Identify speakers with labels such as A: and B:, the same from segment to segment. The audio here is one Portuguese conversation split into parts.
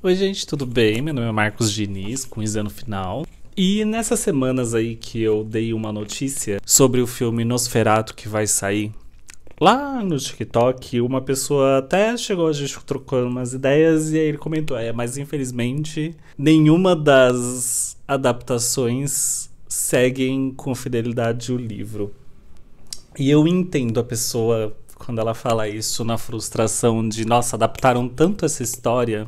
A: Oi, gente, tudo bem? Meu nome é Marcos Diniz, com exame é final. E nessas semanas aí que eu dei uma notícia sobre o filme Nosferatu que vai sair lá no TikTok, uma pessoa até chegou a gente trocando umas ideias e aí ele comentou: é, mas infelizmente nenhuma das adaptações seguem com fidelidade o livro. E eu entendo a pessoa quando ela fala isso na frustração de, nossa, adaptaram tanto essa história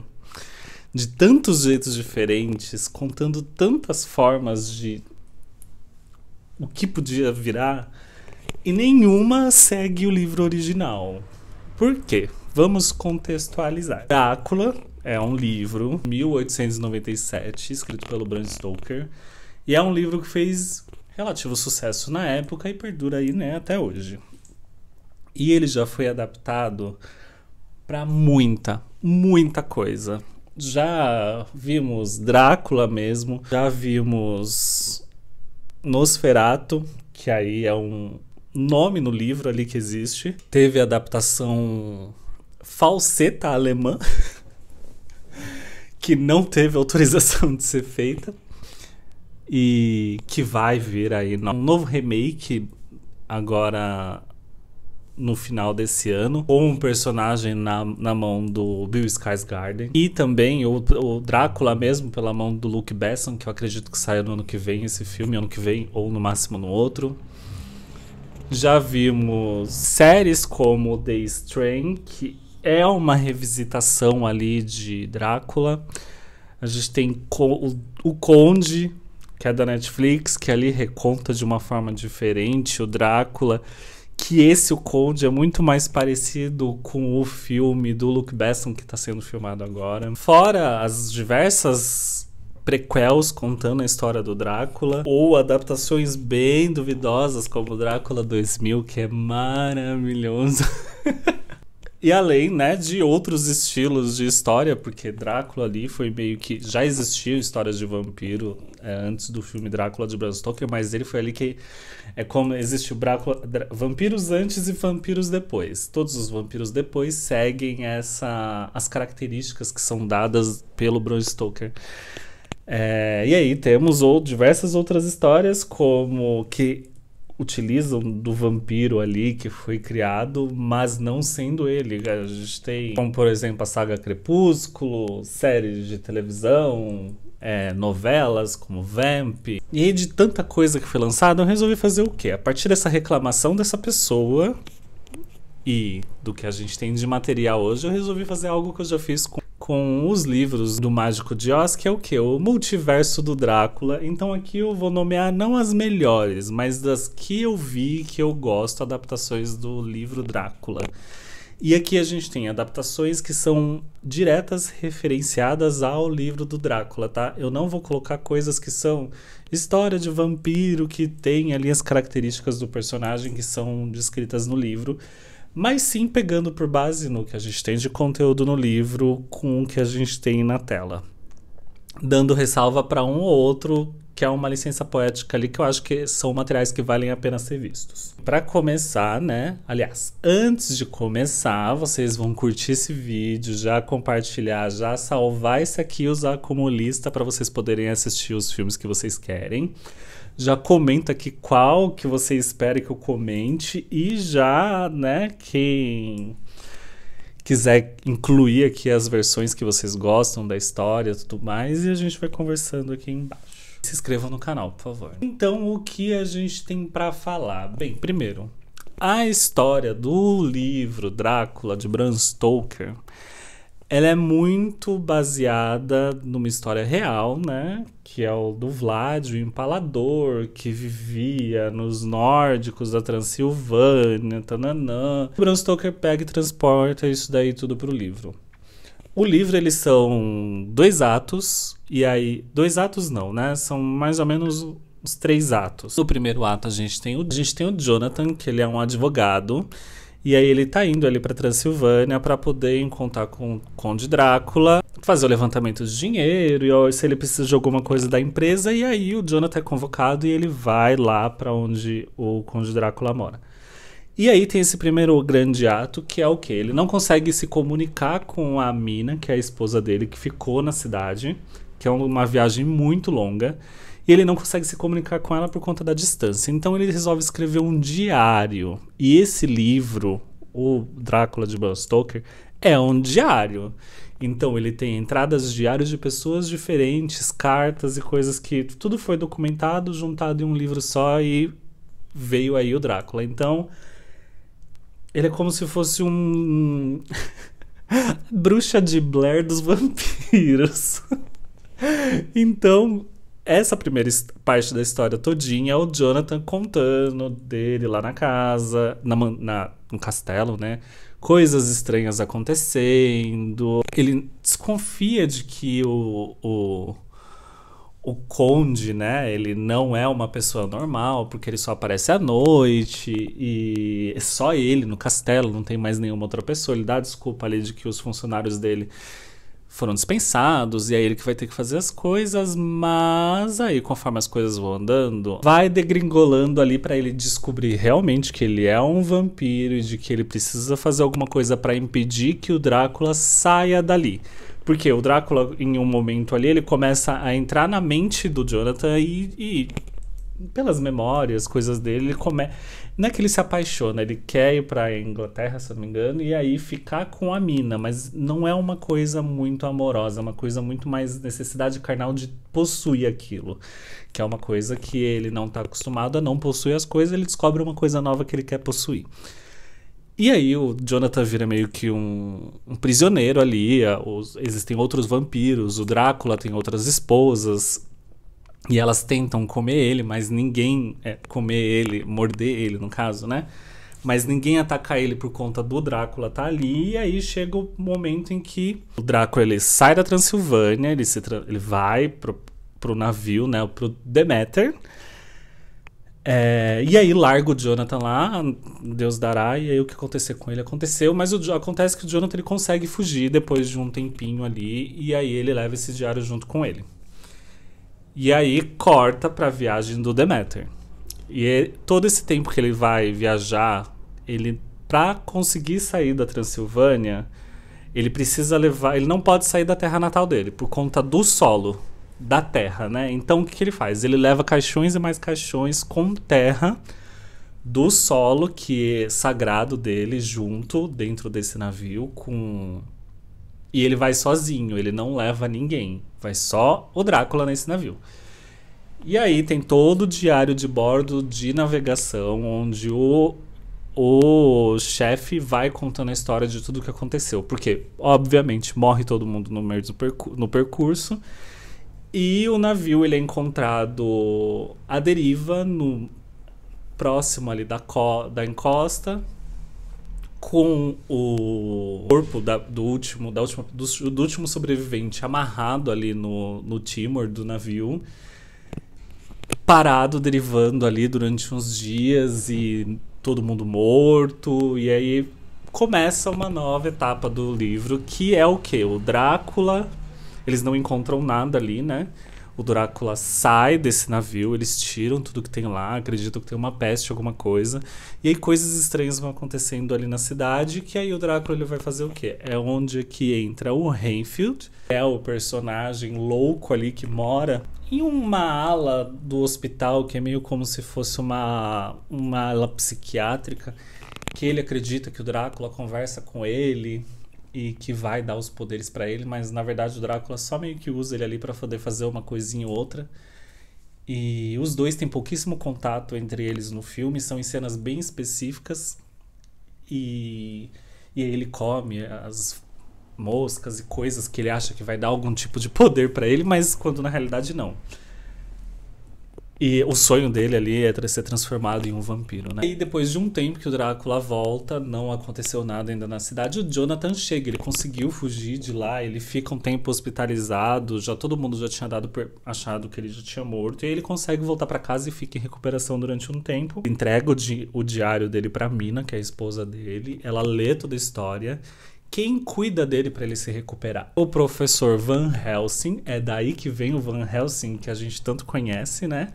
A: de tantos jeitos diferentes, contando tantas formas de o que podia virar, e nenhuma segue o livro original. Por quê? Vamos contextualizar. Drácula é um livro, 1897, escrito pelo Bram Stoker, e é um livro que fez relativo sucesso na época e perdura aí, né, até hoje. E ele já foi adaptado para muita, muita coisa já vimos Drácula mesmo, já vimos Nosferato, que aí é um nome no livro ali que existe. Teve a adaptação falseta alemã, que não teve autorização de ser feita. E que vai vir aí um novo remake agora no final desse ano, com um personagem na, na mão do Bill Skarsgård e também o, o Drácula mesmo pela mão do Luke Besson, que eu acredito que saia no ano que vem esse filme, ano que vem ou no máximo no outro. Já vimos séries como The Strain, que é uma revisitação ali de Drácula. A gente tem o Conde, que é da Netflix, que ali reconta de uma forma diferente o Drácula que esse, o Cold, é muito mais parecido com o filme do Luke Besson que está sendo filmado agora. Fora as diversas prequels contando a história do Drácula, ou adaptações bem duvidosas como Drácula 2000, que é maravilhoso. E além, né, de outros estilos de história, porque Drácula ali foi meio que. Já existiam histórias de vampiro é, antes do filme Drácula de Bram Stoker, mas ele foi ali que. É como existe o Drácula. vampiros antes e vampiros depois. Todos os vampiros depois seguem essa, as características que são dadas pelo Bram Stoker. É, e aí temos ou, diversas outras histórias, como que utilizam do vampiro ali que foi criado, mas não sendo ele. A gente tem, como por exemplo, a saga Crepúsculo, séries de televisão, é, novelas como Vamp. E aí, de tanta coisa que foi lançada, eu resolvi fazer o quê? A partir dessa reclamação dessa pessoa e do que a gente tem de material hoje, eu resolvi fazer algo que eu já fiz com com os livros do Mágico de Oz, que é o que? O multiverso do Drácula. Então aqui eu vou nomear não as melhores, mas das que eu vi que eu gosto, adaptações do livro Drácula. E aqui a gente tem adaptações que são diretas referenciadas ao livro do Drácula, tá? Eu não vou colocar coisas que são história de vampiro, que tem ali as características do personagem que são descritas no livro mas sim pegando por base no que a gente tem de conteúdo no livro com o que a gente tem na tela. Dando ressalva para um ou outro que é uma licença poética ali que eu acho que são materiais que valem a pena ser vistos. Para começar, né? Aliás, antes de começar, vocês vão curtir esse vídeo, já compartilhar, já salvar esse aqui e usar como lista para vocês poderem assistir os filmes que vocês querem já comenta aqui qual que você espera que eu comente e já, né, quem quiser incluir aqui as versões que vocês gostam da história e tudo mais, e a gente vai conversando aqui embaixo. Se inscreva no canal, por favor. Então, o que a gente tem para falar? Bem, primeiro, a história do livro Drácula de Bram Stoker ela é muito baseada numa história real, né? Que é o do Vlad, o empalador, que vivia nos nórdicos da Transilvânia, tananã. O Bram Stoker pega e transporta isso daí tudo pro livro. O livro, eles são dois atos, e aí... Dois atos não, né? São mais ou menos os três atos. No primeiro ato, a gente tem o, a gente tem o Jonathan, que ele é um advogado e aí ele tá indo ali para Transilvânia para poder encontrar com o Conde Drácula, fazer o levantamento de dinheiro e ó, se ele precisa de alguma coisa da empresa. E aí o Jonathan é convocado e ele vai lá para onde o Conde Drácula mora. E aí tem esse primeiro grande ato que é o que ele não consegue se comunicar com a mina, que é a esposa dele que ficou na cidade, que é uma viagem muito longa e ele não consegue se comunicar com ela por conta da distância. Então ele resolve escrever um diário. E esse livro, O Drácula de Bram Stoker, é um diário. Então ele tem entradas de diários de pessoas diferentes, cartas e coisas que tudo foi documentado, juntado em um livro só e veio aí o Drácula. Então ele é como se fosse um bruxa de Blair dos vampiros. então, essa primeira parte da história todinha é o Jonathan contando dele lá na casa, na, na, no castelo, né? Coisas estranhas acontecendo. Ele desconfia de que o, o, o conde, né? Ele não é uma pessoa normal, porque ele só aparece à noite e é só ele no castelo, não tem mais nenhuma outra pessoa. Ele dá desculpa ali de que os funcionários dele foram dispensados e aí é ele que vai ter que fazer as coisas, mas aí conforme as coisas vão andando, vai degringolando ali para ele descobrir realmente que ele é um vampiro e de que ele precisa fazer alguma coisa para impedir que o Drácula saia dali. Porque o Drácula, em um momento ali, ele começa a entrar na mente do Jonathan e, e pelas memórias, coisas dele, ele, começa. Não é que ele se apaixona, ele quer ir pra Inglaterra, se não me engano, e aí ficar com a mina, mas não é uma coisa muito amorosa, é uma coisa muito mais necessidade carnal de possuir aquilo. Que é uma coisa que ele não tá acostumado a não possuir as coisas, ele descobre uma coisa nova que ele quer possuir. E aí o Jonathan vira meio que um, um prisioneiro ali, os, existem outros vampiros, o Drácula tem outras esposas, e elas tentam comer ele, mas ninguém é, comer ele, morder ele, no caso, né? Mas ninguém ataca ele por conta do Drácula tá ali. E aí chega o momento em que o Drácula ele sai da Transilvânia, ele, se tra ele vai pro, pro navio, né? Pro Demeter. É, e aí larga o Jonathan lá, Deus dará, e aí o que acontecer com ele aconteceu, mas o, acontece que o Jonathan ele consegue fugir depois de um tempinho ali, e aí ele leva esse diário junto com ele. E aí corta para a viagem do Demeter. E é todo esse tempo que ele vai viajar, ele para conseguir sair da Transilvânia, ele precisa levar, ele não pode sair da terra natal dele por conta do solo da terra, né? Então o que, que ele faz? Ele leva caixões e mais caixões com terra do solo que é sagrado dele junto dentro desse navio com e ele vai sozinho, ele não leva ninguém. Vai só o Drácula nesse navio. E aí tem todo o diário de bordo de navegação, onde o, o chefe vai contando a história de tudo o que aconteceu. Porque, obviamente, morre todo mundo no meio do percu no percurso. E o navio ele é encontrado à deriva, no próximo ali da, da encosta, com o corpo da, do último da última, do, do, último sobrevivente amarrado ali no, no timor do navio parado derivando ali durante uns dias e todo mundo morto e aí começa uma nova etapa do livro que é o que o Drácula eles não encontram nada ali né o Drácula sai desse navio, eles tiram tudo que tem lá, acreditam que tem uma peste, alguma coisa. E aí coisas estranhas vão acontecendo ali na cidade, que aí o Drácula ele vai fazer o quê? É onde é que entra o Renfield, é o personagem louco ali que mora em uma ala do hospital que é meio como se fosse uma uma ala psiquiátrica, que ele acredita que o Drácula conversa com ele, e que vai dar os poderes para ele, mas na verdade o Drácula só meio que usa ele ali para poder fazer uma coisinha ou outra. E os dois têm pouquíssimo contato entre eles no filme, são em cenas bem específicas. E, e ele come as moscas e coisas que ele acha que vai dar algum tipo de poder para ele, mas quando na realidade não. E o sonho dele ali é ser transformado em um vampiro, né? E depois de um tempo que o Drácula volta, não aconteceu nada ainda na cidade, o Jonathan chega, ele conseguiu fugir de lá, ele fica um tempo hospitalizado, já todo mundo já tinha dado por, achado que ele já tinha morto, e ele consegue voltar para casa e fica em recuperação durante um tempo. Entrega o, di, o diário dele para Mina, que é a esposa dele, ela lê toda a história quem cuida dele para ele se recuperar? O professor Van Helsing, é daí que vem o Van Helsing que a gente tanto conhece, né?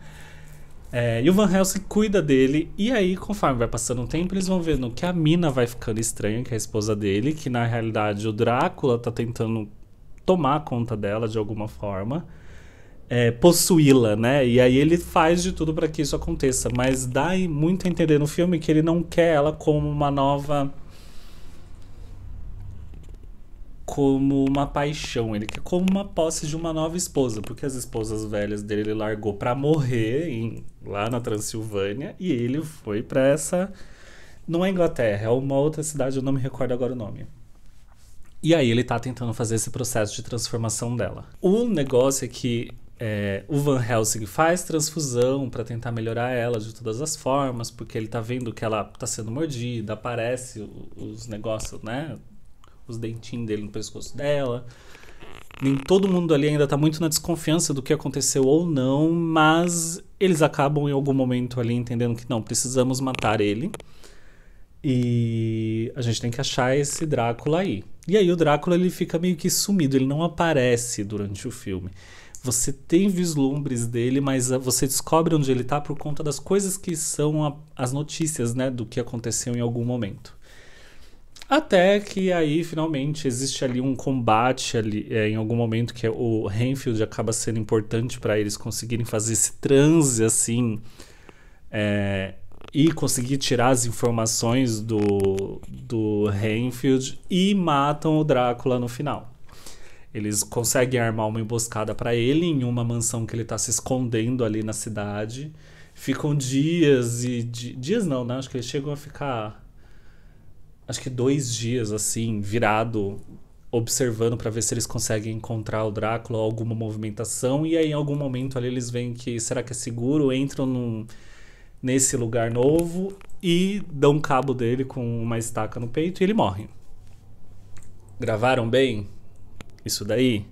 A: É, e o Van Helsing cuida dele, e aí, conforme vai passando o tempo, eles vão vendo que a mina vai ficando estranha, que é a esposa dele, que na realidade o Drácula tá tentando tomar conta dela de alguma forma, é, possuí-la, né? E aí ele faz de tudo para que isso aconteça, mas dá muito a entender no filme que ele não quer ela como uma nova como uma paixão, ele quer como uma posse de uma nova esposa, porque as esposas velhas dele ele largou para morrer em, lá na Transilvânia e ele foi para essa não é Inglaterra, é uma outra cidade, eu não me recordo agora o nome. E aí ele tá tentando fazer esse processo de transformação dela. O negócio é que é, o Van Helsing faz transfusão para tentar melhorar ela de todas as formas, porque ele tá vendo que ela tá sendo mordida, aparece os negócios, né? os dentinhos dele no pescoço dela. Nem todo mundo ali ainda tá muito na desconfiança do que aconteceu ou não, mas eles acabam em algum momento ali entendendo que não, precisamos matar ele. E a gente tem que achar esse Drácula aí. E aí o Drácula ele fica meio que sumido, ele não aparece durante o filme. Você tem vislumbres dele, mas ah, você descobre onde ele tá por conta das coisas que são a, as notícias, né, do que aconteceu em algum momento. Até que aí, finalmente, existe ali um combate ali, é, em algum momento que é o Renfield acaba sendo importante para eles conseguirem fazer esse transe assim é, e conseguir tirar as informações do, do Renfield e matam o Drácula no final. Eles conseguem armar uma emboscada para ele em uma mansão que ele está se escondendo ali na cidade. Ficam dias e. Di dias não, né? Acho que eles chegam a ficar acho que dois dias assim, virado, observando para ver se eles conseguem encontrar o Drácula, alguma movimentação, e aí em algum momento ali eles veem que será que é seguro, entram num, nesse lugar novo e dão cabo dele com uma estaca no peito e ele morre. Gravaram bem isso daí?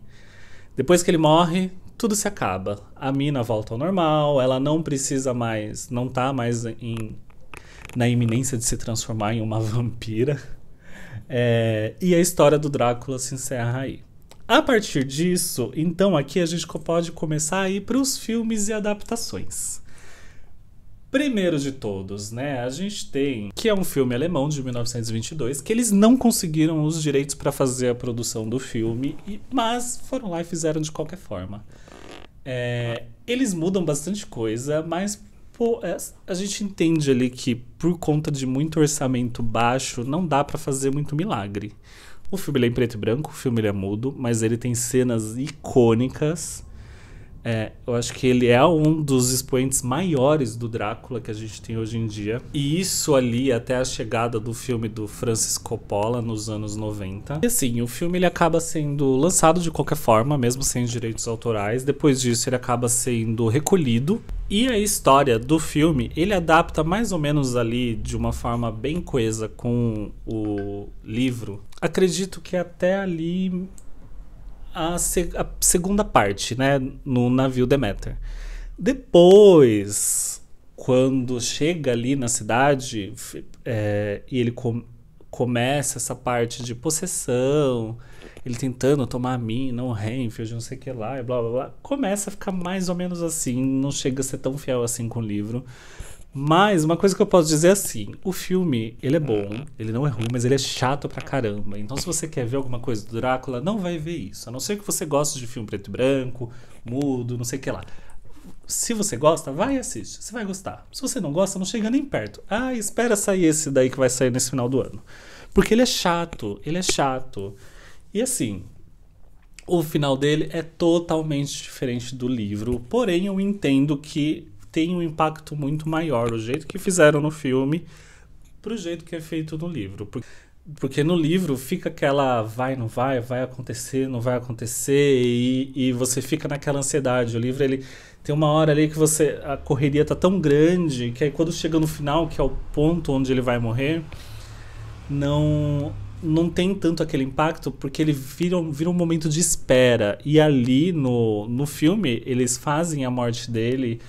A: Depois que ele morre, tudo se acaba. A mina volta ao normal, ela não precisa mais, não tá mais em na iminência de se transformar em uma vampira. É, e a história do Drácula se encerra aí. A partir disso, então aqui a gente pode começar a ir para os filmes e adaptações. Primeiro de todos, né? A gente tem que é um filme alemão de 1922 que eles não conseguiram os direitos para fazer a produção do filme, mas foram lá e fizeram de qualquer forma. É, eles mudam bastante coisa, mas Pô, é, a gente entende ali que por conta de muito orçamento baixo, não dá para fazer muito milagre. O filme é em preto e branco, o filme é mudo, mas ele tem cenas icônicas é, eu acho que ele é um dos expoentes maiores do Drácula que a gente tem hoje em dia. E isso ali até a chegada do filme do Francis Coppola nos anos 90. E assim, o filme ele acaba sendo lançado de qualquer forma, mesmo sem direitos autorais. Depois disso, ele acaba sendo recolhido. E a história do filme, ele adapta mais ou menos ali de uma forma bem coesa com o livro. Acredito que até ali a, a segunda parte, né, no navio Demeter. Depois, quando chega ali na cidade é, e ele com, começa essa parte de possessão, ele tentando tomar a mim, não Renfield, não sei o que lá, e blá blá blá, começa a ficar mais ou menos assim, não chega a ser tão fiel assim com o livro. Mas uma coisa que eu posso dizer é assim, o filme, ele é bom, uhum. ele não é ruim, mas ele é chato pra caramba. Então se você quer ver alguma coisa do Drácula, não vai ver isso. A não ser que você goste de filme preto e branco, mudo, não sei o que lá. Se você gosta, vai e assiste. Você vai gostar. Se você não gosta, não chega nem perto. Ah, espera sair esse daí que vai sair nesse final do ano. Porque ele é chato, ele é chato. E assim, o final dele é totalmente diferente do livro. Porém, eu entendo que tem um impacto muito maior o jeito que fizeram no filme pro jeito que é feito no livro. Porque no livro fica aquela vai, não vai, vai acontecer, não vai acontecer, e, e você fica naquela ansiedade. O livro, ele tem uma hora ali que você. A correria tá tão grande que aí quando chega no final, que é o ponto onde ele vai morrer, não não tem tanto aquele impacto porque ele vira, vira um momento de espera. E ali no, no filme, eles fazem a morte dele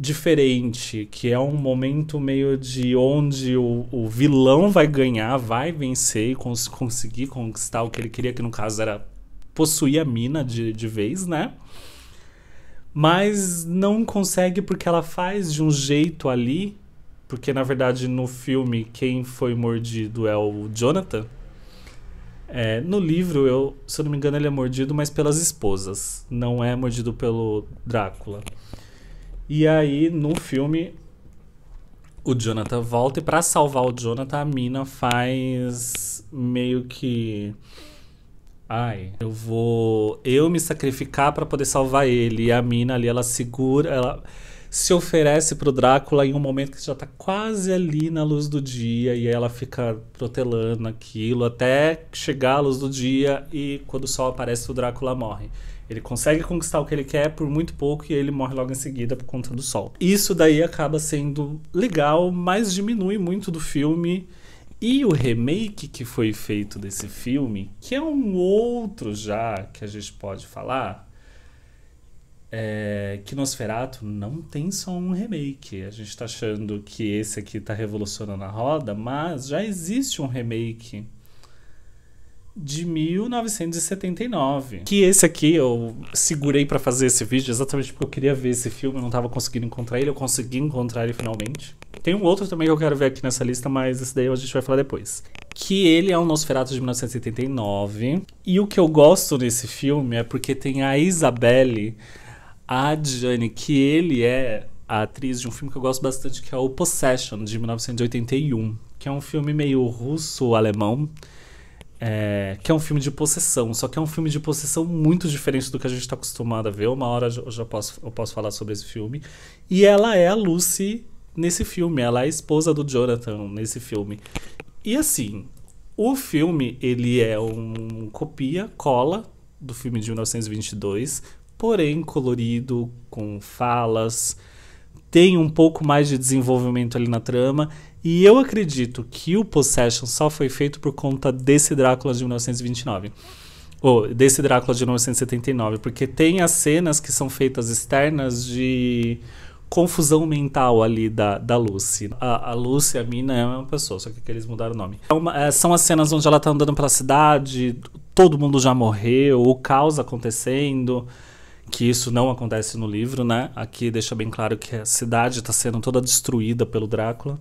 A: diferente, que é um momento meio de onde o, o vilão vai ganhar, vai vencer e cons conseguir conquistar o que ele queria, que no caso era possuir a mina de, de vez, né? Mas não consegue porque ela faz de um jeito ali, porque na verdade no filme quem foi mordido é o Jonathan. É, no livro, eu, se eu não me engano, ele é mordido, mas pelas esposas. Não é mordido pelo Drácula. E aí, no filme, o Jonathan volta e para salvar o Jonathan, a mina faz meio que ai, eu vou eu me sacrificar para poder salvar ele. E a mina ali ela segura, ela se oferece pro Drácula em um momento que já tá quase ali na luz do dia e ela fica protelando aquilo até chegar à luz do dia e quando o sol aparece o Drácula morre. Ele consegue conquistar o que ele quer por muito pouco e ele morre logo em seguida por conta do sol. Isso daí acaba sendo legal, mas diminui muito do filme. E o remake que foi feito desse filme, que é um outro já que a gente pode falar, é, que Nosferatu não tem só um remake. A gente está achando que esse aqui está revolucionando a roda, mas já existe um remake de 1979. Que esse aqui eu segurei para fazer esse vídeo exatamente porque eu queria ver esse filme, eu não tava conseguindo encontrar ele, eu consegui encontrar ele finalmente. Tem um outro também que eu quero ver aqui nessa lista, mas esse daí a gente vai falar depois. Que ele é um Nosferatu de 1979. E o que eu gosto nesse filme é porque tem a Isabelle Adjani, que ele é a atriz de um filme que eu gosto bastante, que é o Possession, de 1981. Que é um filme meio russo-alemão é, que é um filme de possessão, só que é um filme de possessão muito diferente do que a gente está acostumado a ver. Uma hora eu já posso, eu posso falar sobre esse filme. E ela é a Lucy nesse filme, ela é a esposa do Jonathan nesse filme. E assim, o filme ele é um copia, cola do filme de 1922, porém colorido, com falas, tem um pouco mais de desenvolvimento ali na trama. E eu acredito que o Possession só foi feito por conta desse Drácula de 1929. Ou desse Drácula de 1979. Porque tem as cenas que são feitas externas de confusão mental ali da, da Lucy. A, a Lucy, a mina, é uma pessoa, só que eles mudaram o nome. É uma, é, são as cenas onde ela tá andando pela cidade, todo mundo já morreu, o caos acontecendo, que isso não acontece no livro, né? Aqui deixa bem claro que a cidade está sendo toda destruída pelo Drácula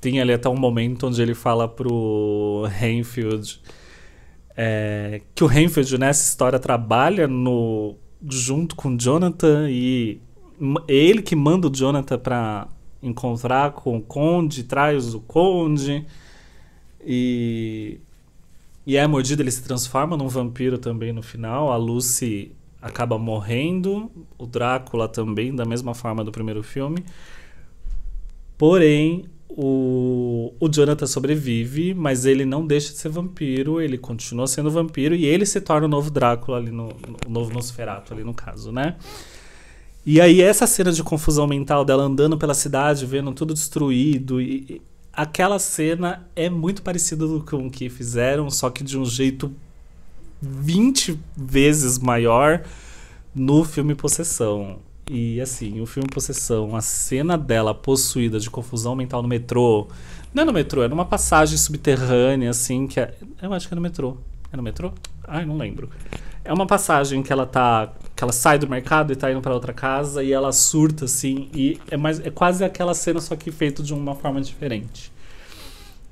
A: tem ali até um momento onde ele fala pro Renfield é, que o Renfield nessa né, história trabalha no junto com Jonathan e é ele que manda o Jonathan para encontrar com o Conde, traz o Conde e e é mordida, ele se transforma num vampiro também no final. A Lucy acaba morrendo, o Drácula também da mesma forma do primeiro filme. Porém, o, o Jonathan sobrevive, mas ele não deixa de ser vampiro, ele continua sendo vampiro e ele se torna o novo Drácula ali no, o novo Nosferatu ali no caso, né? E aí essa cena de confusão mental dela andando pela cidade, vendo tudo destruído e, e aquela cena é muito parecida com o que fizeram, só que de um jeito 20 vezes maior no filme Possessão. E assim, o filme Possessão, a cena dela possuída de confusão mental no metrô. Não é no metrô, é numa passagem subterrânea, assim, que é. Eu acho que é no metrô. É no metrô? Ai, não lembro. É uma passagem que ela tá. que ela sai do mercado e tá indo para outra casa e ela surta, assim, e é mais. É quase aquela cena, só que feito de uma forma diferente.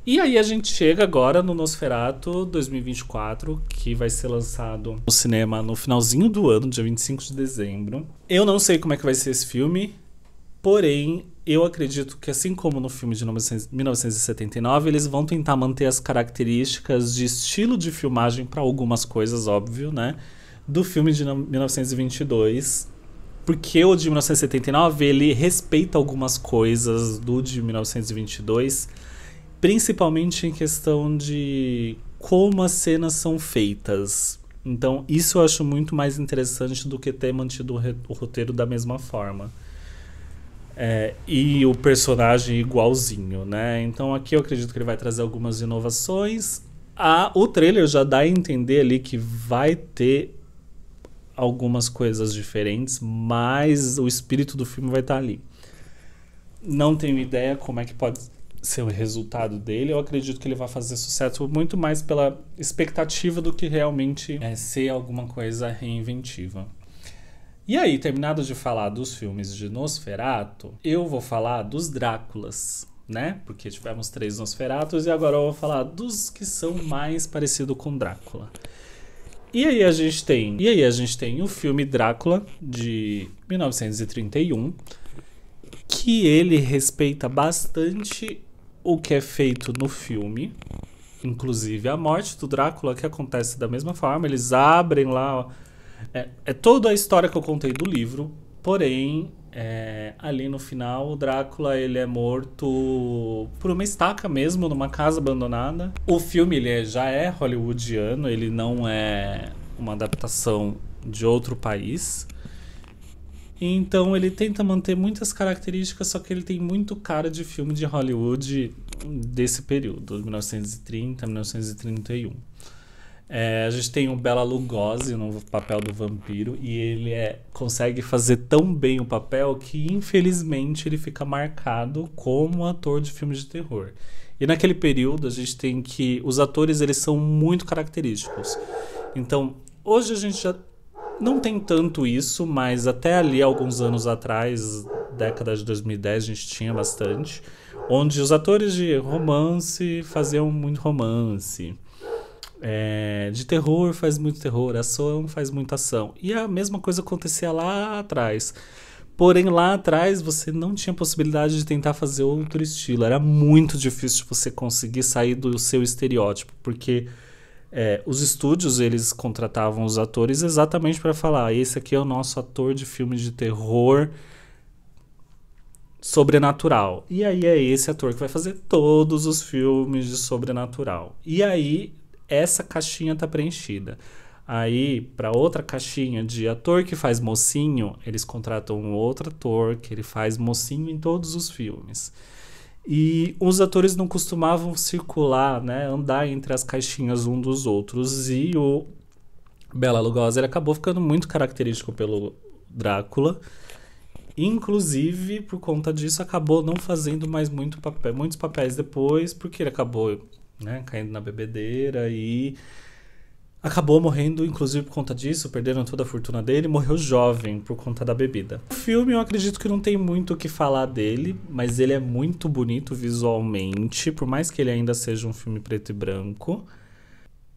A: E aí a gente chega agora no Nosferato 2024, que vai ser lançado no cinema no finalzinho do ano, dia 25 de dezembro. Eu não sei como é que vai ser esse filme, porém eu acredito que, assim como no filme de 1979, eles vão tentar manter as características de estilo de filmagem para algumas coisas, óbvio, né? Do filme de 1922. Porque o de 1979, ele respeita algumas coisas do de 1922, principalmente em questão de como as cenas são feitas. Então, isso eu acho muito mais interessante do que ter mantido o, roteiro da mesma forma. É, e o personagem igualzinho, né? Então, aqui eu acredito que ele vai trazer algumas inovações. o trailer já dá a entender ali que vai ter algumas coisas diferentes, mas o espírito do filme vai estar tá ali. Não tenho ideia como é que pode ser o resultado dele, eu acredito que ele vai fazer sucesso muito mais pela expectativa do que realmente é, ser alguma coisa reinventiva. E aí, terminado de falar dos filmes de Nosferato, eu vou falar dos Dráculas, né? Porque tivemos três Nosferatos e agora eu vou falar dos que são mais parecidos com Drácula. E aí a gente tem, e aí a gente tem o filme Drácula de 1931, que ele respeita bastante o que é feito no filme, inclusive a morte do Drácula, que acontece da mesma forma. Eles abrem lá. É, é toda a história que eu contei do livro, porém, é, ali no final, o Drácula ele é morto por uma estaca mesmo, numa casa abandonada. O filme ele é, já é hollywoodiano, ele não é uma adaptação de outro país. Então ele tenta manter muitas características, só que ele tem muito cara de filme de Hollywood desse período, 1930, 1931. É, a gente tem o Bela Lugosi no papel do vampiro e ele é, consegue fazer tão bem o papel que infelizmente ele fica marcado como ator de filmes de terror. E naquele período a gente tem que os atores eles são muito característicos. Então hoje a gente já não tem tanto isso, mas até ali, alguns anos atrás, década de 2010, a gente tinha bastante. Onde os atores de romance faziam muito romance. É, de terror faz muito terror, ação faz muita ação. E a mesma coisa acontecia lá atrás. Porém, lá atrás você não tinha possibilidade de tentar fazer outro estilo. Era muito difícil você conseguir sair do seu estereótipo, porque é, os estúdios eles contratavam os atores exatamente para falar: esse aqui é o nosso ator de filme de terror sobrenatural. E aí é esse ator que vai fazer todos os filmes de sobrenatural. E aí essa caixinha tá preenchida. Aí, para outra caixinha de ator que faz mocinho, eles contratam um outro ator que ele faz mocinho em todos os filmes. E os atores não costumavam circular, né, andar entre as caixinhas um dos outros. E o Bela Lugosi acabou ficando muito característico pelo Drácula. Inclusive, por conta disso, acabou não fazendo mais muito papel, muitos papéis depois, porque ele acabou né, caindo na bebedeira e acabou morrendo, inclusive por conta disso, perderam toda a fortuna dele, morreu jovem por conta da bebida. O filme eu acredito que não tem muito o que falar dele, mas ele é muito bonito visualmente, por mais que ele ainda seja um filme preto e branco.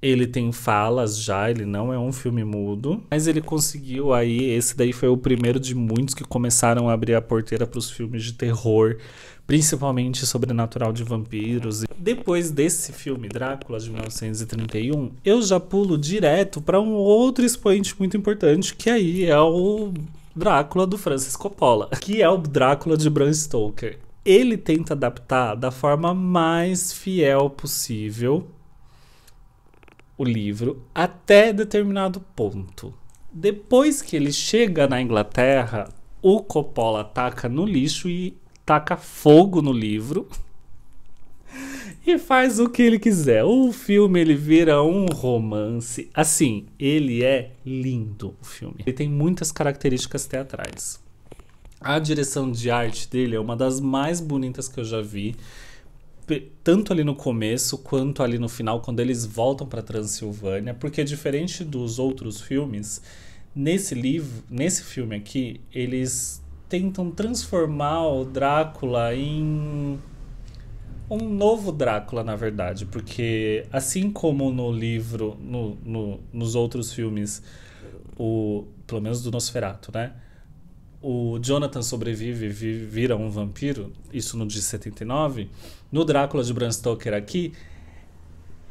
A: Ele tem falas já, ele não é um filme mudo, mas ele conseguiu aí, esse daí foi o primeiro de muitos que começaram a abrir a porteira para os filmes de terror, principalmente sobrenatural de vampiros. Depois desse filme Drácula de 1931, eu já pulo direto para um outro expoente muito importante, que aí é o Drácula do Francis Coppola, que é o Drácula de Bram Stoker. Ele tenta adaptar da forma mais fiel possível o livro até determinado ponto. Depois que ele chega na Inglaterra, o Coppola taca no lixo e taca fogo no livro e faz o que ele quiser. O filme ele vira um romance. Assim, ele é lindo o filme. Ele tem muitas características teatrais. A direção de arte dele é uma das mais bonitas que eu já vi tanto ali no começo quanto ali no final, quando eles voltam para Transilvânia, porque diferente dos outros filmes, nesse livro, nesse filme aqui, eles tentam transformar o Drácula em um novo Drácula, na verdade, porque assim como no livro, no, no, nos outros filmes, o pelo menos do Nosferatu, né? o Jonathan sobrevive vira um vampiro, isso no de 79, no Drácula de Bram Stoker aqui,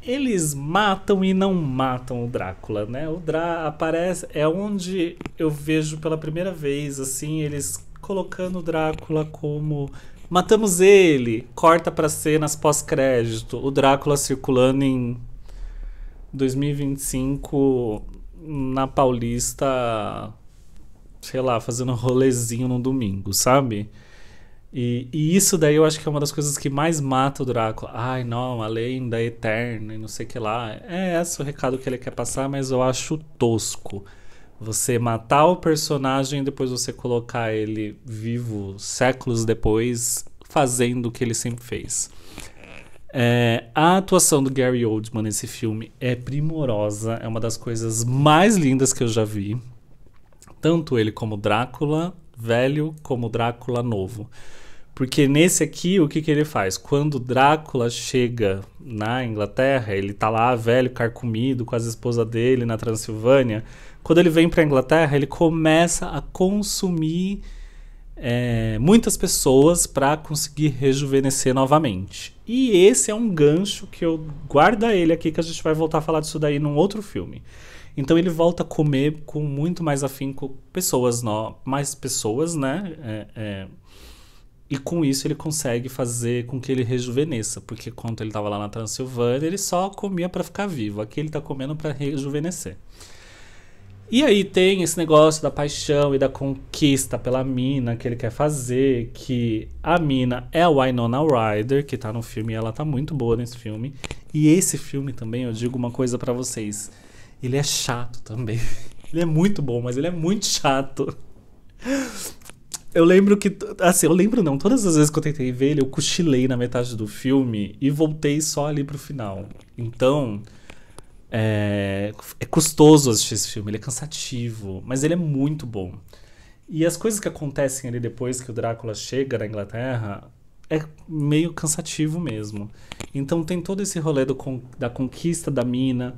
A: eles matam e não matam o Drácula, né? O Drá aparece, é onde eu vejo pela primeira vez, assim, eles colocando o Drácula como matamos ele, corta para cenas pós-crédito, o Drácula circulando em 2025 na Paulista sei lá, fazendo um rolezinho no domingo, sabe? E, e, isso daí eu acho que é uma das coisas que mais mata o Draco. Ai, não, a lenda é eterna e não sei o que lá. É esse o recado que ele quer passar, mas eu acho tosco. Você matar o personagem e depois você colocar ele vivo séculos depois, fazendo o que ele sempre fez. É, a atuação do Gary Oldman nesse filme é primorosa, é uma das coisas mais lindas que eu já vi tanto ele como Drácula velho como Drácula novo. Porque nesse aqui, o que, que ele faz? Quando Drácula chega na Inglaterra, ele tá lá velho, carcomido, com as esposas dele na Transilvânia. Quando ele vem pra Inglaterra, ele começa a consumir é, muitas pessoas para conseguir rejuvenescer novamente. E esse é um gancho que eu guarda ele aqui, que a gente vai voltar a falar disso daí num outro filme. Então ele volta a comer com muito mais afinco pessoas, no, mais pessoas, né? É, é. E com isso ele consegue fazer com que ele rejuvenesça, porque quando ele estava lá na Transilvânia, ele só comia para ficar vivo. Aqui ele está comendo para rejuvenescer. E aí tem esse negócio da paixão e da conquista pela mina que ele quer fazer, que a mina é a Winona Ryder, que está no filme, e ela está muito boa nesse filme. E esse filme também, eu digo uma coisa para vocês ele é chato também. Ele é muito bom, mas ele é muito chato. Eu lembro que. Assim, eu lembro não. Todas as vezes que eu tentei ver ele, eu cochilei na metade do filme e voltei só ali pro final. Então. É, é custoso assistir esse filme, ele é cansativo, mas ele é muito bom. E as coisas que acontecem ali depois que o Drácula chega na Inglaterra é meio cansativo mesmo. Então tem todo esse rolê da conquista da mina,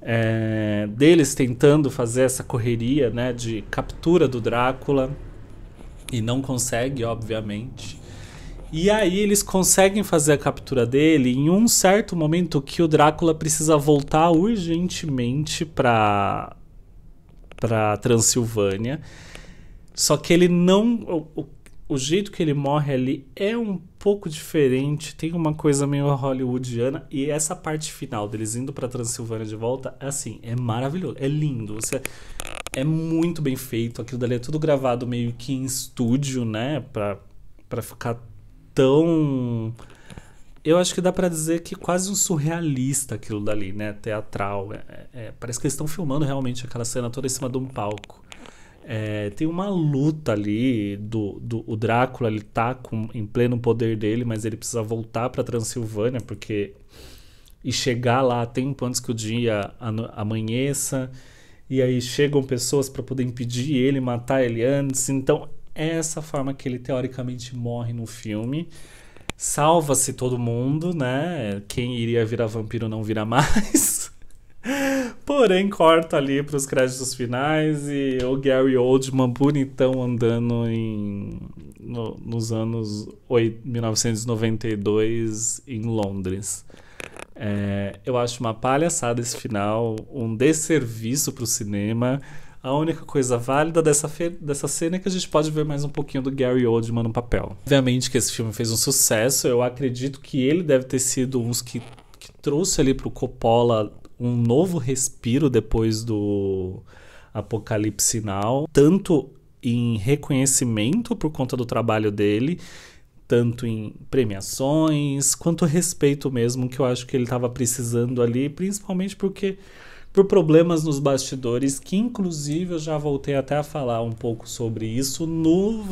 A: é, deles tentando fazer essa correria né, de captura do Drácula e não consegue, obviamente. E aí eles conseguem fazer a captura dele em um certo momento que o Drácula precisa voltar urgentemente para para Transilvânia. Só que ele não o jeito que ele morre ali é um pouco diferente, tem uma coisa meio hollywoodiana e essa parte final deles indo para Transilvânia de volta, é assim, é maravilhoso, é lindo, você é muito bem feito, aquilo dali é tudo gravado meio que em estúdio, né, para para ficar tão eu acho que dá para dizer que quase um surrealista aquilo dali, né? Teatral. É, é, é parece que eles estão filmando realmente aquela cena toda em cima de um palco. É, tem uma luta ali do, do o Drácula ele tá com, em pleno poder dele, mas ele precisa voltar para Transilvânia porque e chegar lá a tempo antes que o dia amanheça. E aí chegam pessoas para poder impedir ele, matar ele antes. Então, é essa forma que ele teoricamente morre no filme. Salva-se todo mundo, né? Quem iria virar vampiro não vira mais. Porém, corta ali para os créditos finais e o Gary Oldman bonitão andando em, no, nos anos 8, 1992 em Londres. É, eu acho uma palhaçada esse final, um desserviço para o cinema. A única coisa válida dessa, dessa cena é que a gente pode ver mais um pouquinho do Gary Oldman no papel. Obviamente que esse filme fez um sucesso, eu acredito que ele deve ter sido uns que, que trouxe ali para o Coppola um novo respiro depois do Apocalipse Now, tanto em reconhecimento por conta do trabalho dele, tanto em premiações, quanto respeito mesmo que eu acho que ele estava precisando ali, principalmente porque por problemas nos bastidores, que inclusive eu já voltei até a falar um pouco sobre isso no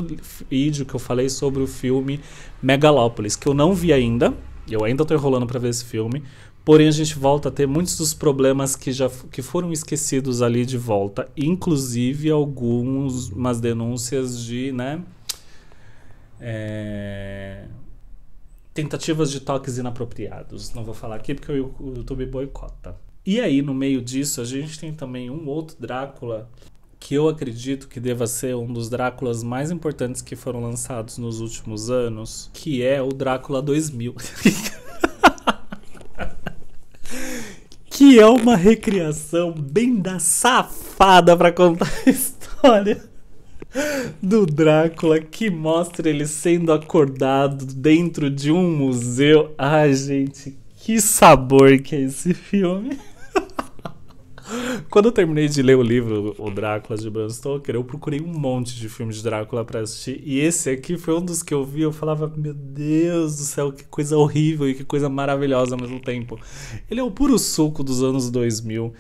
A: vídeo que eu falei sobre o filme Megalópolis, que eu não vi ainda. Eu ainda estou enrolando para ver esse filme, Porém, a gente volta a ter muitos dos problemas que já que foram esquecidos ali de volta, inclusive algumas denúncias de, né? É, tentativas de toques inapropriados. Não vou falar aqui porque o YouTube boicota. E aí, no meio disso, a gente tem também um outro Drácula que eu acredito que deva ser um dos Dráculas mais importantes que foram lançados nos últimos anos, que é o Drácula 2000. que é uma recriação bem da safada para contar a história do Drácula que mostra ele sendo acordado dentro de um museu. Ai, gente, que sabor que é esse filme. Quando eu terminei de ler o livro O Drácula de Bram Stoker, eu procurei um monte de filmes de Drácula para assistir. E esse aqui foi um dos que eu vi. Eu falava, meu Deus do céu, que coisa horrível e que coisa maravilhosa ao mesmo tempo. Ele é o puro suco dos anos 2000.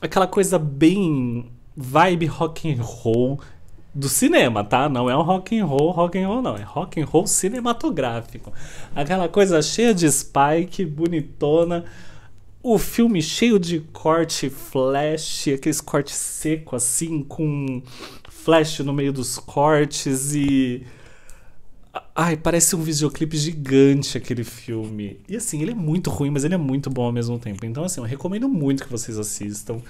A: Aquela coisa bem vibe rock and roll do cinema, tá? Não é um rock and roll, rock and roll não, é rock and roll cinematográfico. Aquela coisa cheia de spike, bonitona, o filme cheio de corte flash, aqueles cortes seco assim, com flash no meio dos cortes e Ai, parece um videoclipe gigante aquele filme. E assim, ele é muito ruim, mas ele é muito bom ao mesmo tempo. Então, assim, eu recomendo muito que vocês assistam.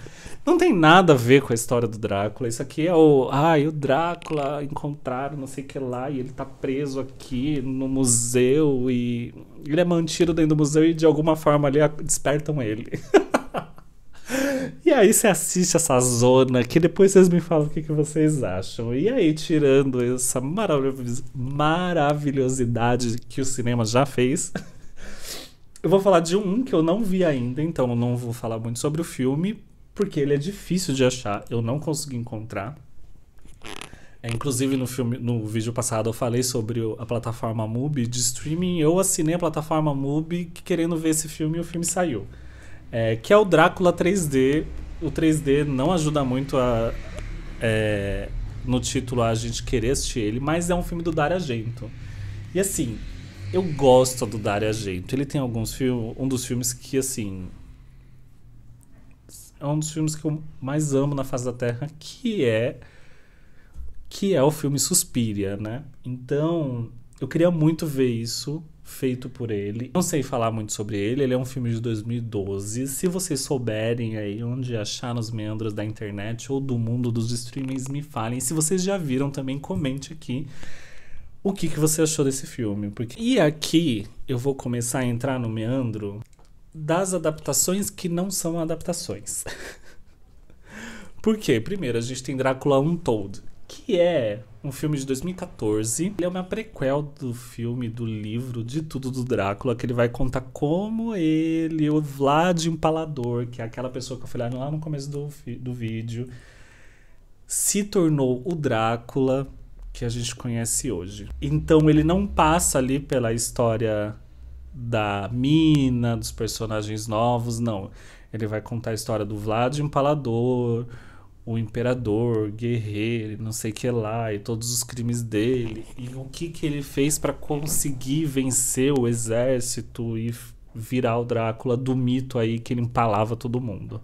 A: Não tem nada a ver com a história do Drácula. Isso aqui é o. Ai, o Drácula encontraram não sei o que lá e ele tá preso aqui no museu e. Ele é mantido dentro do museu e de alguma forma ali despertam ele. E aí você assiste essa zona que depois vocês me falam o que, que vocês acham. E aí, tirando essa maravilhos maravilhosidade que o cinema já fez, eu vou falar de um que eu não vi ainda, então eu não vou falar muito sobre o filme, porque ele é difícil de achar, eu não consegui encontrar. É, inclusive no filme, no vídeo passado eu falei sobre a plataforma MUBI de streaming. Eu assinei a plataforma MUBI querendo ver esse filme e o filme saiu é, que é o Drácula 3D. O 3D não ajuda muito a, é, no título a gente querer assistir ele, mas é um filme do Dario Argento. E assim, eu gosto do Dario Argento. Ele tem alguns filmes, um dos filmes que assim é um dos filmes que eu mais amo na face da Terra, que é que é o filme Suspiria, né? Então, eu queria muito ver isso feito por ele. Não sei falar muito sobre ele, ele é um filme de 2012. Se vocês souberem aí onde achar nos meandros da internet ou do mundo dos streamings, me falem. Se vocês já viram também, comente aqui o que, que você achou desse filme. Porque... E aqui eu vou começar a entrar no meandro das adaptações que não são adaptações. Por quê? Primeiro, a gente tem Drácula Untold, que é um filme de 2014. Ele é uma prequel do filme, do livro, de tudo do Drácula, que ele vai contar como ele, o Vlad Empalador, que é aquela pessoa que eu falei lá no começo do, do vídeo, se tornou o Drácula que a gente conhece hoje. Então ele não passa ali pela história da mina, dos personagens novos, não. Ele vai contar a história do Vlad Empalador, o imperador, guerreiro, não sei que lá, e todos os crimes dele, e o que que ele fez para conseguir vencer o exército e virar o Drácula do mito aí que ele empalava todo mundo.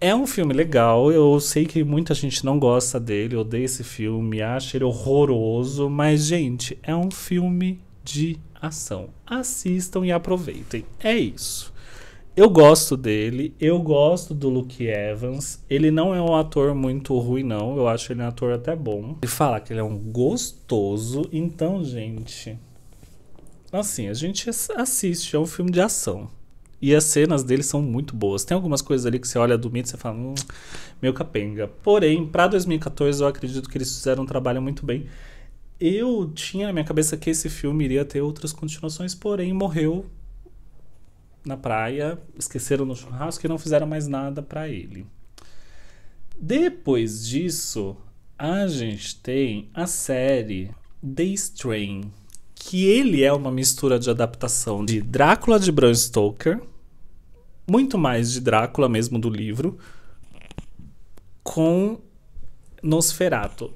A: É um filme legal, eu sei que muita gente não gosta dele, odeia esse filme, acha ele horroroso, mas gente, é um filme de ação. Assistam e aproveitem. É isso. Eu gosto dele, eu gosto do Luke Evans. Ele não é um ator muito ruim, não. Eu acho ele um ator até bom. E fala que ele é um gostoso. Então, gente. Assim, a gente assiste, é um filme de ação. E as cenas dele são muito boas. Tem algumas coisas ali que você olha do mito e você fala, hum, meu capenga. Porém, pra 2014, eu acredito que eles fizeram um trabalho muito bem. Eu tinha na minha cabeça que esse filme iria ter outras continuações, porém morreu na praia, esqueceram no churrasco e não fizeram mais nada para ele. Depois disso, a gente tem a série The Strain, que ele é uma mistura de adaptação de Drácula de Bram Stoker, muito mais de Drácula mesmo do livro, com Nosferatu.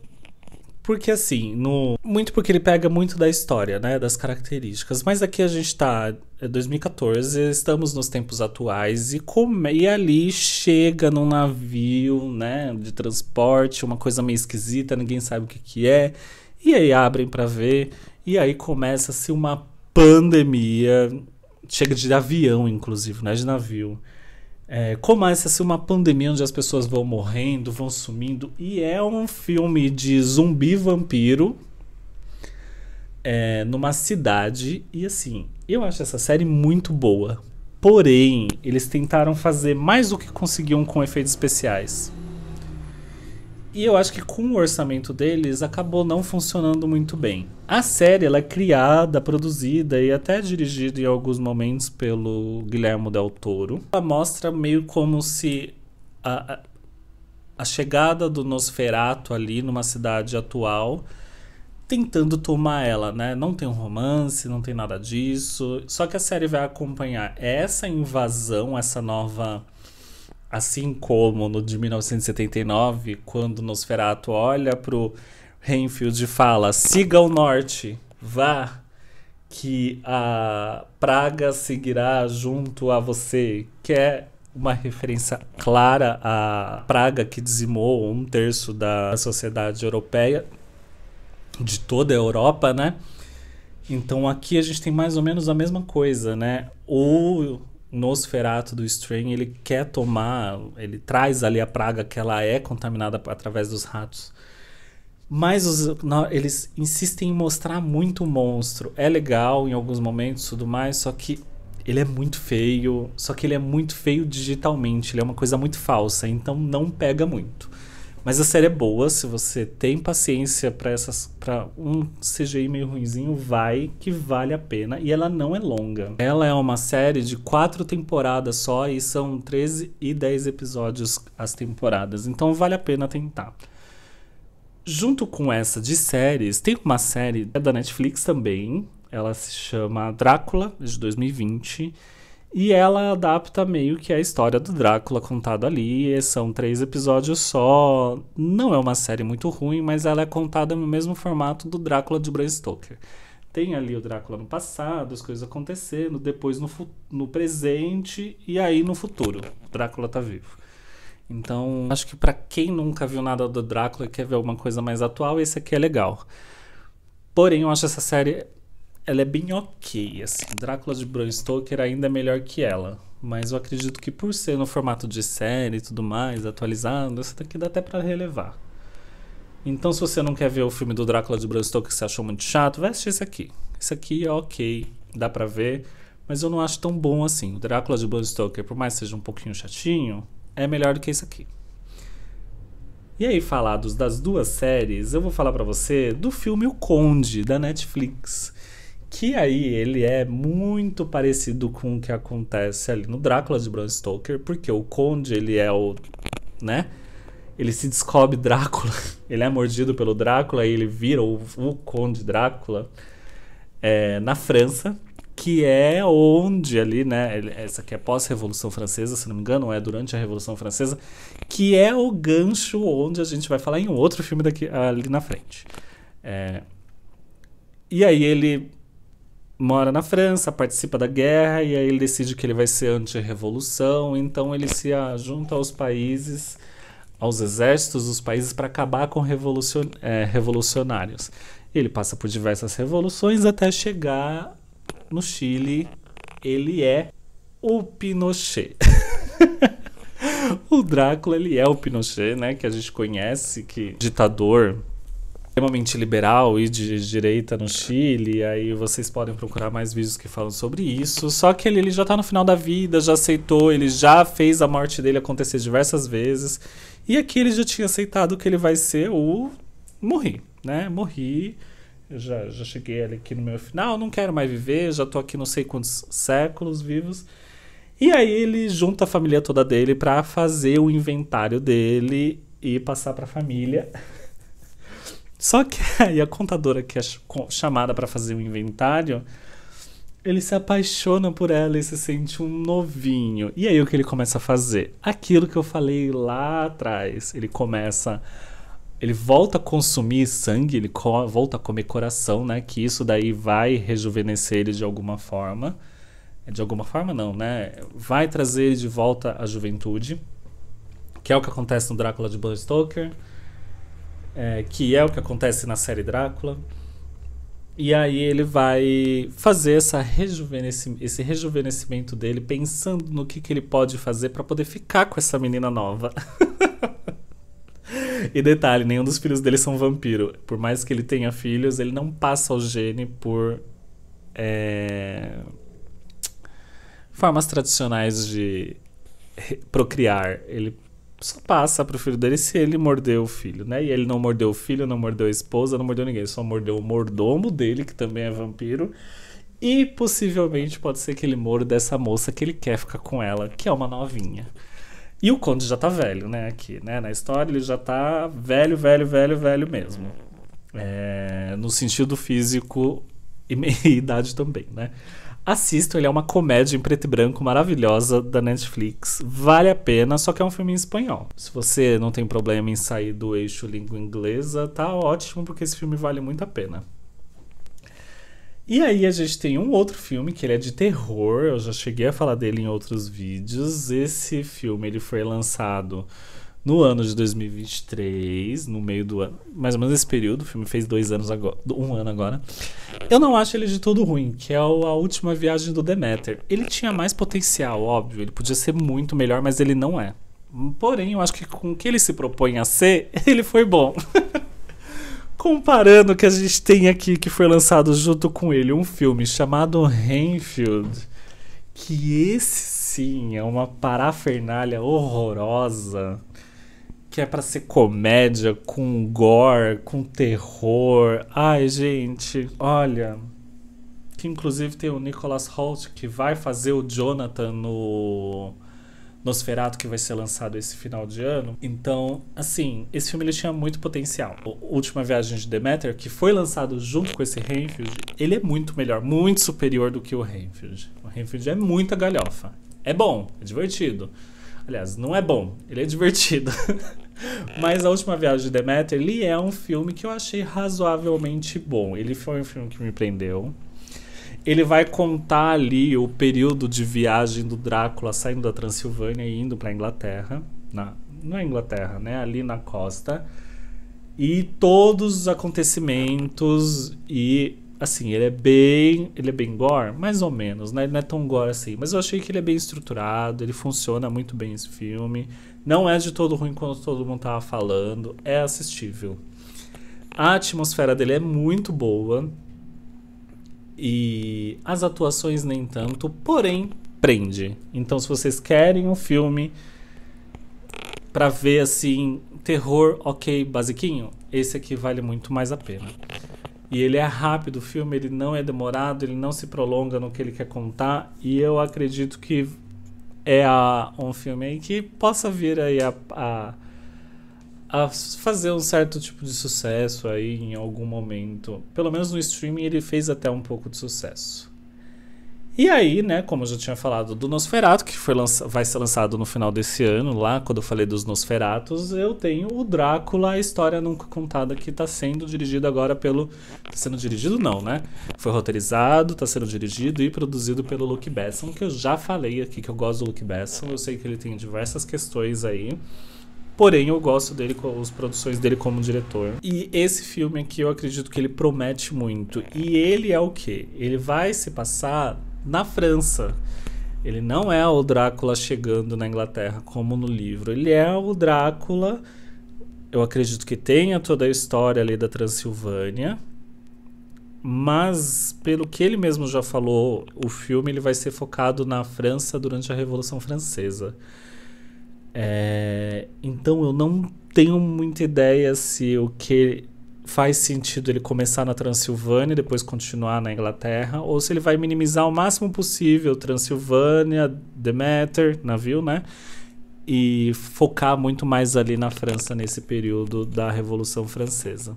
A: Porque assim, no... muito porque ele pega muito da história, né? Das características. Mas aqui a gente tá. É 2014, estamos nos tempos atuais e, come... e ali chega num navio, né? De transporte, uma coisa meio esquisita, ninguém sabe o que, que é. E aí abrem para ver. E aí começa-se uma pandemia. Chega de avião, inclusive, né? De navio. É, Começa-se uma pandemia onde as pessoas vão morrendo, vão sumindo, e é um filme de zumbi vampiro é, numa cidade. E assim, eu acho essa série muito boa. Porém, eles tentaram fazer mais do que conseguiam com efeitos especiais. E eu acho que com o orçamento deles acabou não funcionando muito bem. A série ela é criada, produzida e até dirigida em alguns momentos pelo Guilhermo Del Toro. Ela mostra meio como se a, a, a chegada do Nosferato ali numa cidade atual tentando tomar ela, né? Não tem um romance, não tem nada disso. Só que a série vai acompanhar essa invasão, essa nova Assim como no de 1979, quando Nosferatu olha pro Renfield e fala: siga o norte, vá, que a praga seguirá junto a você, que é uma referência clara à praga que dizimou um terço da sociedade europeia, de toda a Europa, né? Então aqui a gente tem mais ou menos a mesma coisa, né? O Nosferato do Strain, ele quer tomar, ele traz ali a praga que ela é contaminada através dos ratos. Mas os, não, eles insistem em mostrar muito o monstro. É legal em alguns momentos tudo mais, só que ele é muito feio. Só que ele é muito feio digitalmente, ele é uma coisa muito falsa, então não pega muito. Mas a série é boa, se você tem paciência para essas para um CGI meio ruinzinho, vai que vale a pena e ela não é longa. Ela é uma série de quatro temporadas só e são 13 e 10 episódios as temporadas, então vale a pena tentar. Junto com essa de séries, tem uma série da Netflix também, ela se chama Drácula de 2020 e ela adapta meio que a história do Drácula contado ali. São três episódios só. Não é uma série muito ruim, mas ela é contada no mesmo formato do Drácula de Bram Stoker. Tem ali o Drácula no passado, as coisas acontecendo, depois no, no presente e aí no futuro. O Drácula tá vivo. Então, acho que para quem nunca viu nada do Drácula e quer ver alguma coisa mais atual, esse aqui é legal. Porém, eu acho essa série ela é bem ok, assim. Drácula de Bram Stoker ainda é melhor que ela. Mas eu acredito que por ser no formato de série e tudo mais, atualizado, essa daqui dá até para relevar. Então, se você não quer ver o filme do Drácula de Bram Stoker que você achou muito chato, vai assistir esse aqui. Esse aqui é ok, dá pra ver, mas eu não acho tão bom assim. O Drácula de Bram Stoker, por mais que seja um pouquinho chatinho, é melhor do que esse aqui. E aí, falados das duas séries, eu vou falar para você do filme O Conde, da Netflix. Que aí ele é muito parecido com o que acontece ali no Drácula de Bram Stoker, porque o Conde, ele é o. né? Ele se descobre Drácula, ele é mordido pelo Drácula e ele vira o, o Conde Drácula é, na França, que é onde ali, né? Essa aqui é pós-Revolução Francesa, se não me engano, é durante a Revolução Francesa, que é o gancho onde a gente vai falar em um outro filme daqui ali na frente. É, e aí ele mora na França, participa da guerra e aí ele decide que ele vai ser anti-revolução, então ele se junta aos países, aos exércitos dos países para acabar com revolucion, é, revolucionários. ele passa por diversas revoluções até chegar no Chile. Ele é o Pinochet. o Drácula, ele é o Pinochet, né, que a gente conhece, que é ditador extremamente liberal e de direita no Chile, aí vocês podem procurar mais vídeos que falam sobre isso. Só que ele, ele já tá no final da vida, já aceitou, ele já fez a morte dele acontecer diversas vezes. E aqui ele já tinha aceitado que ele vai ser o morri, né? Morri, já, já cheguei aqui no meu final, não quero mais viver, já tô aqui não sei quantos séculos vivos. E aí ele junta a família toda dele para fazer o inventário dele e passar para a família. Só que aí a contadora que é chamada para fazer o inventário, ele se apaixona por ela e se sente um novinho. E aí o que ele começa a fazer? Aquilo que eu falei lá atrás. Ele começa ele volta a consumir sangue, ele volta a comer coração, né? Que isso daí vai rejuvenescer ele de alguma forma. De alguma forma, não, né? Vai trazer ele de volta à juventude, que é o que acontece no Drácula de Bram Stoker é, que é o que acontece na série Drácula. E aí ele vai fazer essa rejuvenesci esse rejuvenescimento dele, pensando no que, que ele pode fazer para poder ficar com essa menina nova. e detalhe, nenhum dos filhos dele são vampiro. Por mais que ele tenha filhos, ele não passa o gene por é, formas tradicionais de procriar. Ele só passa pro filho dele se ele mordeu o filho, né? E ele não mordeu o filho, não mordeu a esposa, não mordeu ninguém, só mordeu o mordomo dele, que também é vampiro. E possivelmente pode ser que ele morda essa moça que ele quer ficar com ela, que é uma novinha. E o Conde já tá velho, né? Aqui, né? Na história ele já tá velho, velho, velho, velho mesmo. É, no sentido físico e idade também, né? Assistam, ele é uma comédia em preto e branco maravilhosa da Netflix. Vale a pena, só que é um filme em espanhol. Se você não tem problema em sair do eixo língua inglesa, tá ótimo, porque esse filme vale muito a pena. E aí a gente tem um outro filme que ele é de terror, eu já cheguei a falar dele em outros vídeos. Esse filme ele foi lançado no ano de 2023, no meio do ano, mais ou menos nesse período, o filme fez dois anos agora, um ano agora. Eu não acho ele de todo ruim, que é a última viagem do Demeter. Ele tinha mais potencial, óbvio, ele podia ser muito melhor, mas ele não é. Porém, eu acho que com o que ele se propõe a ser, ele foi bom. Comparando o que a gente tem aqui, que foi lançado junto com ele, um filme chamado Renfield, que esse sim é uma parafernália horrorosa que é para ser comédia, com gore, com terror. Ai, gente, olha. Que inclusive tem o Nicholas Holt que vai fazer o Jonathan no Nosferatu que vai ser lançado esse final de ano. Então, assim, esse filme ele tinha muito potencial. O Última Viagem de Demeter, que foi lançado junto com esse Renfield, ele é muito melhor, muito superior do que o Renfield. O Renfield é muita galhofa. É bom, é divertido. Aliás, não é bom, ele é divertido. Mas A Última Viagem de Demeter, ele é um filme que eu achei razoavelmente bom. Ele foi um filme que me prendeu. Ele vai contar ali o período de viagem do Drácula saindo da Transilvânia e indo para Inglaterra, na, não é Inglaterra, né? Ali na costa. E todos os acontecimentos e assim, ele é bem, ele é bem gore, mais ou menos, né? Ele não é tão gore assim, mas eu achei que ele é bem estruturado, ele funciona muito bem esse filme. Não é de todo ruim quando todo mundo tava tá falando. É assistível. A atmosfera dele é muito boa. E as atuações nem tanto, porém prende. Então se vocês querem um filme para ver assim, terror, OK, basiquinho, esse aqui vale muito mais a pena. E ele é rápido o filme, ele não é demorado, ele não se prolonga no que ele quer contar, e eu acredito que é a, um filme que possa vir aí a, a, a, fazer um certo tipo de sucesso aí em algum momento. Pelo menos no streaming ele fez até um pouco de sucesso. E aí, né, como eu já tinha falado do Nosferato, que foi lança, vai ser lançado no final desse ano, lá quando eu falei dos Nosferatos, eu tenho o Drácula, a história nunca contada, que está sendo dirigido agora pelo. Tá sendo dirigido, não, né? Foi roteirizado, está sendo dirigido e produzido pelo Luke Besson, que eu já falei aqui que eu gosto do Luke Besson. Eu sei que ele tem diversas questões aí. Porém, eu gosto dele, as produções dele como diretor. E esse filme aqui eu acredito que ele promete muito. E ele é o quê? Ele vai se passar na França. Ele não é o Drácula chegando na Inglaterra, como no livro. Ele é o Drácula. Eu acredito que tenha toda a história ali da Transilvânia. Mas, pelo que ele mesmo já falou, o filme ele vai ser focado na França durante a Revolução Francesa. É, então, eu não tenho muita ideia se o que faz sentido ele começar na Transilvânia e depois continuar na Inglaterra, ou se ele vai minimizar o máximo possível Transilvânia, Demeter, navio, né? E focar muito mais ali na França nesse período da Revolução Francesa.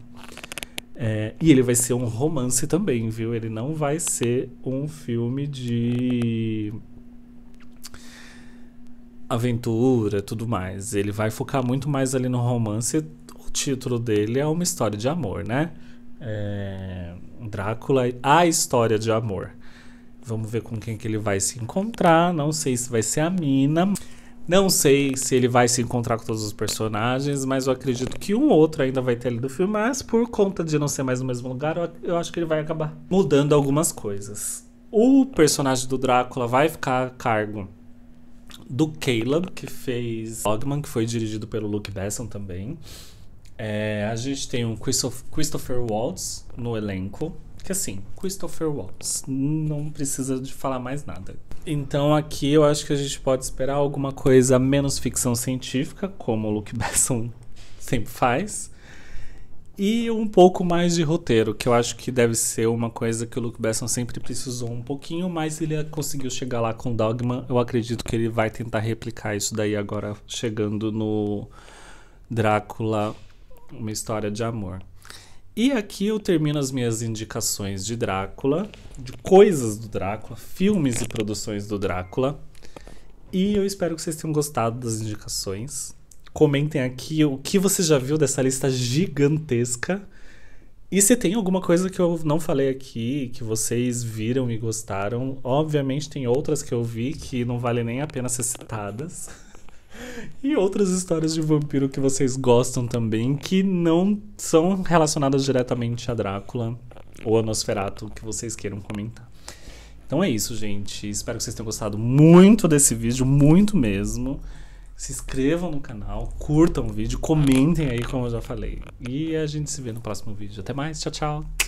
A: É, e ele vai ser um romance também, viu? Ele não vai ser um filme de aventura, tudo mais. Ele vai focar muito mais ali no romance, título dele é uma história de amor, né? É, Drácula, a história de amor. Vamos ver com quem que ele vai se encontrar. Não sei se vai ser a Mina. Não sei se ele vai se encontrar com todos os personagens, mas eu acredito que um outro ainda vai ter ali do filme. Mas por conta de não ser mais no mesmo lugar, eu acho que ele vai acabar mudando algumas coisas. O personagem do Drácula vai ficar a cargo do Caleb, que fez Dogman, que foi dirigido pelo Luke Besson também. É, a gente tem um Christopher Waltz no elenco. Que assim, Christopher Waltz, não precisa de falar mais nada. Então aqui eu acho que a gente pode esperar alguma coisa menos ficção científica, como o Luke Besson sempre faz. E um pouco mais de roteiro, que eu acho que deve ser uma coisa que o Luke Besson sempre precisou um pouquinho, mas ele conseguiu chegar lá com Dogma. Eu acredito que ele vai tentar replicar isso daí agora, chegando no Drácula uma história de amor. E aqui eu termino as minhas indicações de Drácula, de coisas do Drácula, filmes e produções do Drácula. E eu espero que vocês tenham gostado das indicações. Comentem aqui o que você já viu dessa lista gigantesca. E se tem alguma coisa que eu não falei aqui, que vocês viram e gostaram, obviamente tem outras que eu vi que não vale nem a pena ser citadas. E outras histórias de vampiro que vocês gostam também, que não são relacionadas diretamente a Drácula ou a Nosferatu, que vocês queiram comentar. Então é isso, gente. Espero que vocês tenham gostado muito desse vídeo, muito mesmo. Se inscrevam no canal, curtam o vídeo, comentem aí, como eu já falei. E a gente se vê no próximo vídeo. Até mais, tchau, tchau.